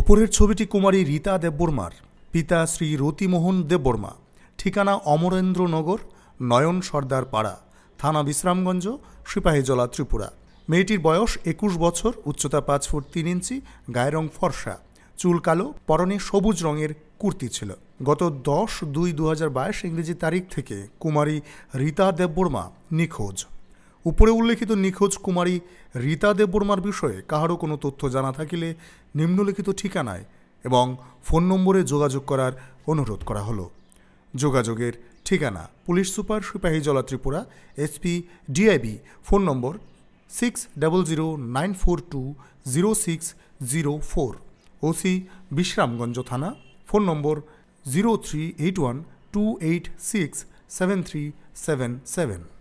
ওপরের ছবিটি কুমারী রীতা দেববর্মার পিতা শ্রী রতিমোহন দেববর্মা ঠিকানা অমরেন্দ্রনগর নয়ন সর্দার পাড়া থানা বিশ্রামগঞ্জ সিপাহীজলা ত্রিপুরা মেয়েটির বয়স একুশ বছর উচ্চতা পাঁচ ফুট তিন ইঞ্চি গায়ের রং ফর্সা চুল কালো পরনে সবুজ রঙের কুর্তি ছিল গত দশ দুই দু ইংরেজি তারিখ থেকে কুমারী রীতা দেববর্মা নিখোঁজ উপরে উল্লেখিত নিখোঁজ কুমারী রীতা দেববর্মার বিষয়ে কাহারও কোনো তথ্য জানা থাকিলে নিম্নলিখিত ঠিকানায় এবং ফোন নম্বরে যোগাযোগ করার অনুরোধ করা হলো যোগাযোগের ঠিকানা পুলিশ সুপার জলা Tripura SP DIB phone number six double zero nine four two zero six zero four OC Bishramganj থানা phone number zero three eight one two eight six seven three seven seven